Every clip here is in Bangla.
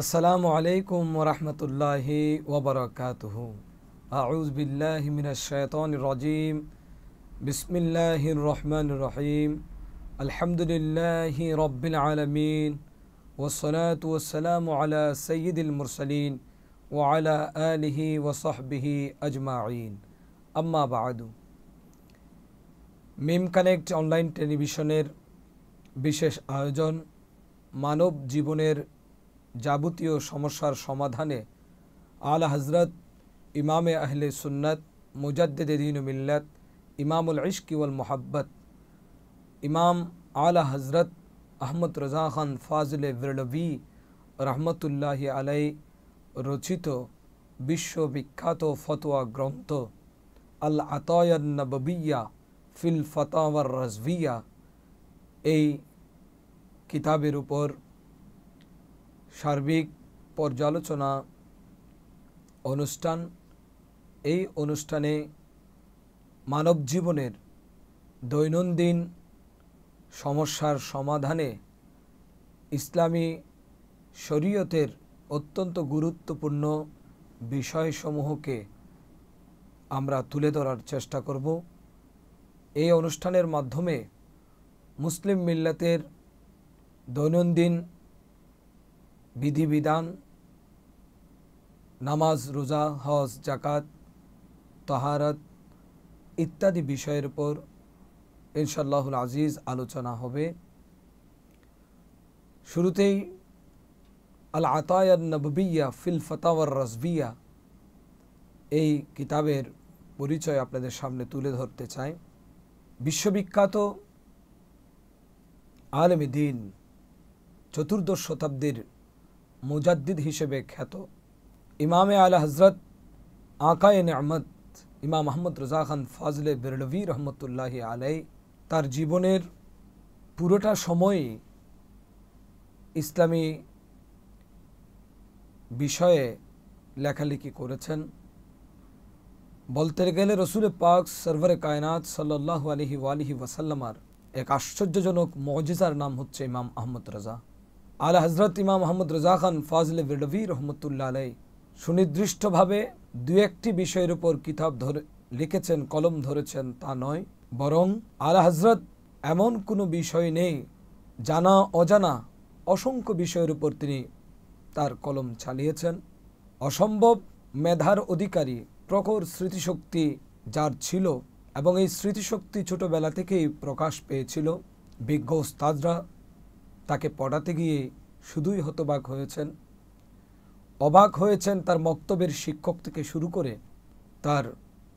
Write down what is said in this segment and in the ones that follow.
السلام عليكم ورحمة الله وبركاته أعوذ بالله من الشيطان الرجيم بسم الله الرحمن الرحيم الحمد لله رب العالمين والصلاة والسلام على سيد المرسلين وعلى آله وصحبه أجمعين أما بعد ميم কানেক্ট أونلاين تلفزيونير بيشش আয়োজন مانوب جيبونير جابت اور سمسار سمادھانے آل حضرت امام اہل سنت مجدد دین ملت امام العشق والمحبت امام آلہ حضرت احمد رضا خان فاضل ورلوی رحمت اللہ علی رچیتو بشو وکھات گرونتو النببیہ فی الفتاور رزویہ ای کتاب روپور সার্বিক পর্যালোচনা অনুষ্ঠান এই অনুষ্ঠানে মানব জীবনের দৈনন্দিন সমস্যার সমাধানে ইসলামী শরীয়তের অত্যন্ত গুরুত্বপূর্ণ বিষয়সমূহকে আমরা তুলে ধরার চেষ্টা করব এই অনুষ্ঠানের মাধ্যমে মুসলিম মিল্লাতের দৈনন্দিন বিধিবিধান নামাজ রোজা হজ জাকাত তহারত ইত্যাদি বিষয়ের উপর ইনশাল্লাহুল আজিজ আলোচনা হবে শুরুতেই আল আতায় নববিয়া ফিল ফতাওয়ার রসবিয়া এই কিতাবের পরিচয় আপনাদের সামনে তুলে ধরতে চাই বিশ্ববিখ্যাত আলমী দিন চতুর্দশ শতাব্দীর মুজাদ্দিদ হিসেবে খ্যাত ইমামে আলা হজরত আঁকায় নেয়ামত ইমাম আহমদ রোজা খান ফাজলে বেরলভী রহমতুল্লাহ আলাই তার জীবনের পুরোটা সময়ই ইসলামী বিষয়ে লেখালেখি করেছেন বলতে গেলে রসুল পাক সরভর কায়নাত সাল্লাহ আলহি ওয়ালিহি ওয়াসাল্লামার এক আশ্চর্যজনক মজিজার নাম হচ্ছে ইমাম আহমদ রাজা আলা হজরত ইমাম মোহাম্মদ রোজা খান ফাজলে বেডভি রহমতুল্লা আলাই সুনির্দিষ্টভাবে দু একটি বিষয়ের উপর কিতাব ধরে লিখেছেন কলম ধরেছেন তা নয় বরং আলা হজরত এমন কোনো বিষয় নেই জানা অজানা অসংখ্য বিষয়ের উপর তিনি তার কলম চালিয়েছেন অসম্ভব মেধার অধিকারী প্রখর স্মৃতিশক্তি যার ছিল এবং এই স্মৃতিশক্তি ছোটোবেলা থেকেই প্রকাশ পেয়েছিল বিজ্ঞ ওস্তাদরা তাকে পড়াতে গিয়ে শুধুই হতবাক হয়েছেন অবাক হয়েছেন তার মক্তবের শিক্ষক থেকে শুরু করে তার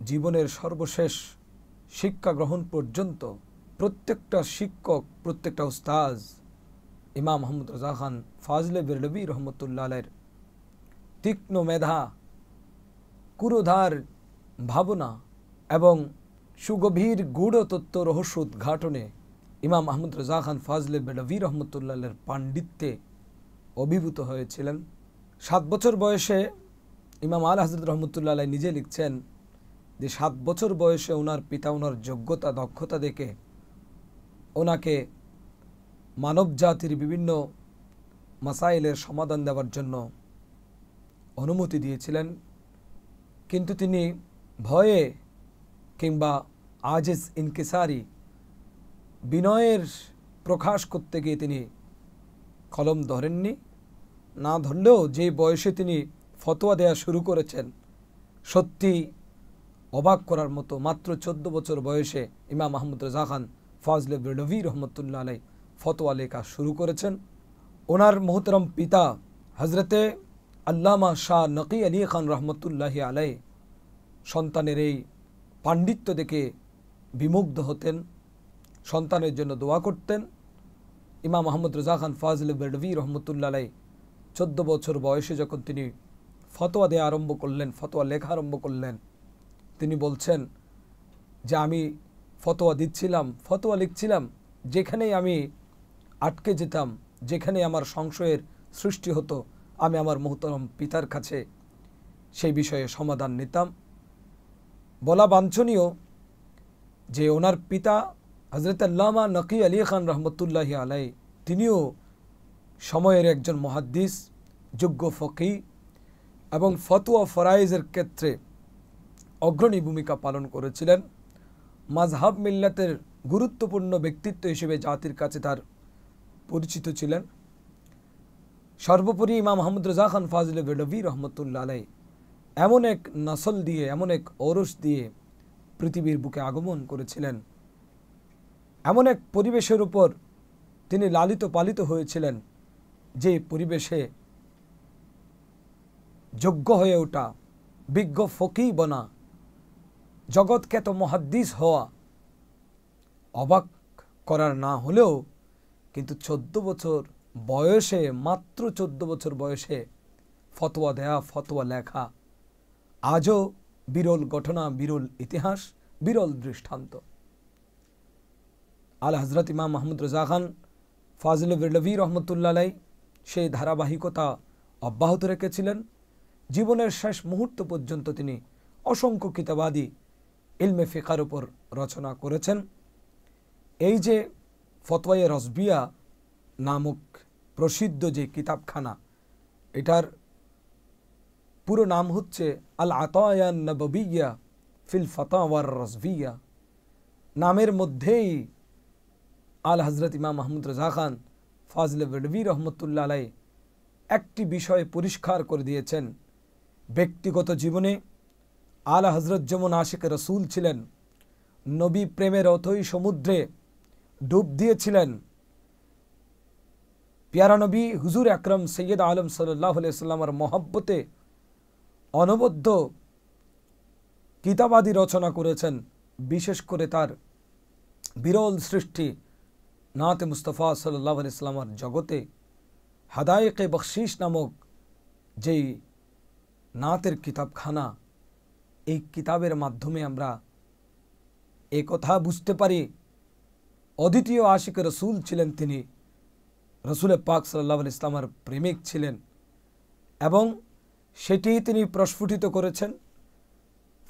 জীবনের সর্বশেষ শিক্ষা গ্রহণ পর্যন্ত প্রত্যেকটা শিক্ষক প্রত্যেকটা উস্তাজ ইমাম মোহাম্মদ রাজা খান ফাজলে বেরলবি রহমতুল্লালের তীক্ষ্ণ মেধা কুরোধার ভাবনা এবং সুগভীর গূঢ় তত্ত্ব রহস্য উদ্ঘাটনে ইমাম আহমদ রাজা খান ফাজলে বেডাভি রহমতুল্লাহের পাণ্ডিত্যে অভিভূত হয়েছিলেন সাত বছর বয়সে ইমাম আল হাজরত রহমতুল্লাহ নিজে লিখছেন যে সাত বছর বয়সে ওনার পিতা ওনার যোগ্যতা দক্ষতা দেখে ওনাকে মানব জাতির বিভিন্ন মাসাইলের সমাধান দেওয়ার জন্য অনুমতি দিয়েছিলেন কিন্তু তিনি ভয়ে কিংবা আজেস ইনকিসারি বিনয়ের প্রকাশ করতে গিয়ে তিনি কলম ধরেননি না ধরলেও যে বয়সে তিনি ফতোয়া দেয়া শুরু করেছেন সত্যি অবাক করার মতো মাত্র চোদ্দ বছর বয়সে ইমাম মাহমুদ রাজা খান ফজলে বেলভি রহমতুল্লাহ আলাই ফতোয়া লেখা শুরু করেছেন ওনার মোহতরম পিতা হজরতে আল্লামা শাহ নকি আলী খান রহমতুল্লাহ আলাই সন্তানের এই পাণ্ডিত্য দেখে বিমুগ্ধ হতেন সন্তানের জন্য দোয়া করতেন ইমাম মোহাম্মদ রেজা খান ফাজল বেডভি রহমতুল্লাহ চোদ্দ বছর বয়সে যখন তিনি ফতোয়া দেয়া আরম্ভ করলেন ফতোয়া লেখা আরম্ভ করলেন তিনি বলছেন যে আমি ফতোয়া দিচ্ছিলাম ফতোয়া লিখছিলাম যেখানেই আমি আটকে যেতাম যেখানে আমার সংশয়ের সৃষ্টি হতো আমি আমার মোহতরম পিতার কাছে সেই বিষয়ে সমাধান নিতাম বলা বাঞ্ছনীয় যে ওনার পিতা হজরত আল্লামা নকি আলী খান রহমতুল্লাহ আলাই তিনিও সময়ের একজন মহাদ্দিস যোগ্য ফকি এবং ফতুয়া ফরাইজের ক্ষেত্রে অগ্রণী ভূমিকা পালন করেছিলেন মাজহাব মিল্লাতের গুরুত্বপূর্ণ ব্যক্তিত্ব হিসেবে জাতির কাছে তার পরিচিত ছিলেন সর্বোপরি ইমাম মাহমুদ রাজা খান ফাজলে বেডবি রহমতুল্লা আলাই এমন এক নসল দিয়ে এমন এক অরস দিয়ে পৃথিবীর বুকে আগমন করেছিলেন এমন এক পরিবেশের উপর তিনি লালিত পালিত হয়েছিলেন যে পরিবেশে যোগ্য হয়ে ওঠা বিজ্ঞ ফকি বনা তো মহাদ্দিস হওয়া অবাক করার না হলেও কিন্তু চোদ্দ বছর বয়সে মাত্র চোদ্দ বছর বয়সে ফতোয়া দেয়া ফতোয়া লেখা আজও বিরল ঘটনা বিরল ইতিহাস বিরল দৃষ্টান্ত আল হজরত ইমাম মাহমুদ রেজা খান ফাজল বিরলভী রহমতুল্লাহ সেই ধারাবাহিকতা অব্যাহত রেখেছিলেন জীবনের শেষ মুহূর্ত পর্যন্ত তিনি অসংখ্য কিতাবাদী ইলমে ফেকার উপর রচনা করেছেন এই যে ফতোয়ে রসবিয়া নামক প্রসিদ্ধ যে কিতাবখানা এটার পুরো নাম হচ্ছে আল আতায়ান নববিয়া ফিল ফতোয়ার রসবিয়া নামের মধ্যেই আল হজরত ইমাম মাহমুদ রাজা খান ফাজলে বেডবি রহমতুল্লা আলাই একটি বিষয় পরিষ্কার করে দিয়েছেন ব্যক্তিগত জীবনে আল হজরত যেমন আশেখ রসুল ছিলেন নবী প্রেমের অথই সমুদ্রে ডুব দিয়েছিলেন পিয়ারা নবী হুজুর আকরম সৈয়দ আলম সাল্লাহ সাল্লামার মহাব্বতে অনবদ্য কিতাবাদি রচনা করেছেন বিশেষ করে তার বিরল সৃষ্টি নাতে মুস্তফা সাল্লাহ ইসলামার জগতে হাদায়কে বখশিস নামক যেই নাতের কিতাবখানা এই কিতাবের মাধ্যমে আমরা এ কথা বুঝতে পারি অদ্বিতীয় আশিক রসুল ছিলেন তিনি রসুল পাক সাল্লাহ ইসলামার প্রেমিক ছিলেন এবং সেটি তিনি প্রস্ফুটিত করেছেন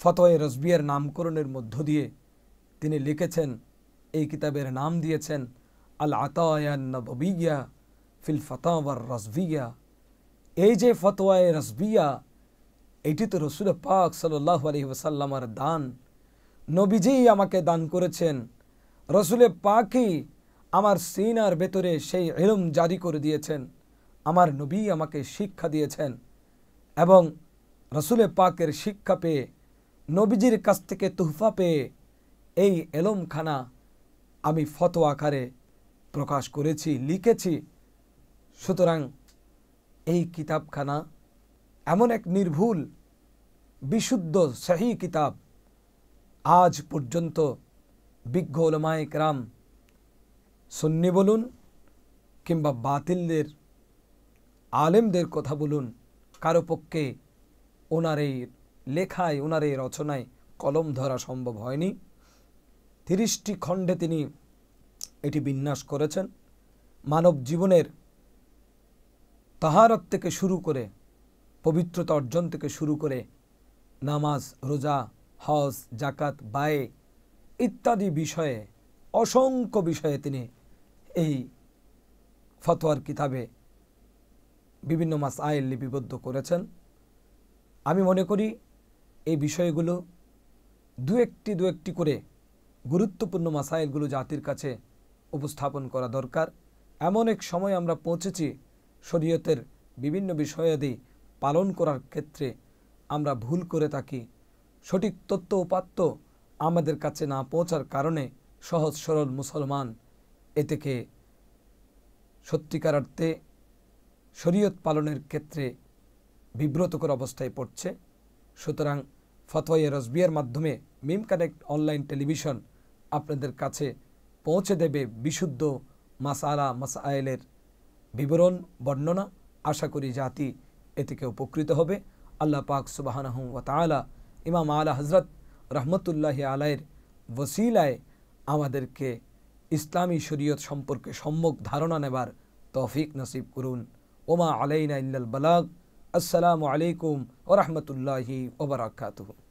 ফতোয়ে রসবিয়ার নামকরণের মধ্য দিয়ে তিনি লিখেছেন এই কিতাবের নাম দিয়েছেন আলআতায়া নববিয়া ফিল ফতাওয়ার রসবিয়া এই যে ফতোয়ায় রসবিয়া এটি তো রসুল পাক সাল্লাহ আলহি ওসাল্লামার দান নবীজিই আমাকে দান করেছেন রসুলে পাকই আমার সিনার ভেতরে সেই এলম জারি করে দিয়েছেন আমার নবী আমাকে শিক্ষা দিয়েছেন এবং রসুলে পাকের শিক্ষা পেয়ে নবীজির কাছ থেকে তুহফা পেয়ে এই এলমখানা আমি ফতোয়া আকারে প্রকাশ করেছি লিখেছি সুতরাং এই কিতাবখানা এমন এক নির্ভুল বিশুদ্ধ সহি কিতাব আজ পর্যন্ত বিজ্ঞ ওলমায় রাম সুন্নি বলুন কিংবা বাতিলদের আলেমদের কথা বলুন কারো পক্ষে ওনার এই লেখায় ওনার এই রচনায় কলম ধরা সম্ভব হয়নি তিরিশটি খণ্ডে তিনি এটি বিন্যাস করেছেন মানব জীবনের তাহারত থেকে শুরু করে পবিত্রতা অর্জন থেকে শুরু করে নামাজ রোজা হজ জাকাত বায়ে ইত্যাদি বিষয়ে অসংখ্য বিষয়ে তিনি এই ফতোয়ার কিতাবে বিভিন্ন মাস আয়ের লিপিবদ্ধ করেছেন আমি মনে করি এই বিষয়গুলো দু একটি দু একটি করে গুরুত্বপূর্ণ মাসাইলগুলো জাতির কাছে উপস্থাপন করা দরকার এমন এক সময় আমরা পৌঁছেছি শরীয়তের বিভিন্ন বিষয়াদি পালন করার ক্ষেত্রে আমরা ভুল করে থাকি সঠিক তত্ত্ব উপাত্য আমাদের কাছে না পৌঁছার কারণে সহজ সরল মুসলমান এ থেকে সত্যিকার শরীয়ত পালনের ক্ষেত্রে বিব্রতকর অবস্থায় পড়ছে সুতরাং ফতোয়া রসবিয়ার মাধ্যমে মিম কানেক্ট অনলাইন টেলিভিশন আপনাদের কাছে পৌঁছে দেবে বিশুদ্ধ মাসালা মাসাইলের বিবরণ বর্ণনা আশা করি জাতি এ থেকে উপকৃত হবে আল্লাহ পাক সুবাহানহ ওয়াতালা ইমাম আলা হজরত রহমতুল্লাহ আলায়ের ওসিলায় আমাদেরকে ইসলামী শরীয়ত সম্পর্কে সম্যক ধারণা নেবার তৌফিক নসিব করুন ওমা আলাইনা ইল্লাল বালাগ আসসালামু আলাইকুম ও রহমতুল্লাহি ওবরাকাতুহু